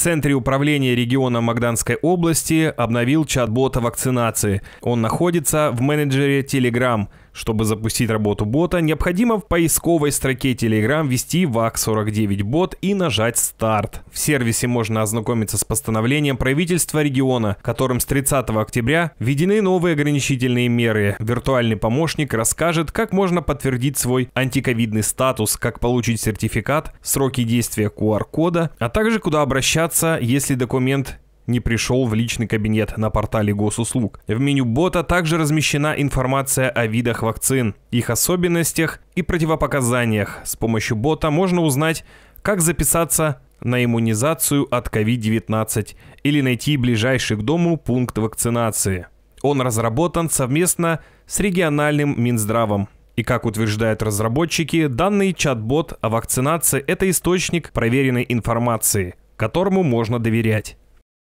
Центре управления региона Магданской области обновил чат-бота вакцинации. Он находится в менеджере Telegram – чтобы запустить работу бота, необходимо в поисковой строке Telegram ввести VAC49 bot и нажать «Старт». В сервисе можно ознакомиться с постановлением правительства региона, которым с 30 октября введены новые ограничительные меры. Виртуальный помощник расскажет, как можно подтвердить свой антиковидный статус, как получить сертификат, сроки действия QR-кода, а также куда обращаться, если документ не пришел в личный кабинет на портале госуслуг. В меню бота также размещена информация о видах вакцин, их особенностях и противопоказаниях. С помощью бота можно узнать, как записаться на иммунизацию от COVID-19 или найти ближайший к дому пункт вакцинации. Он разработан совместно с региональным Минздравом. И как утверждают разработчики, данный чат-бот о вакцинации – это источник проверенной информации, которому можно доверять.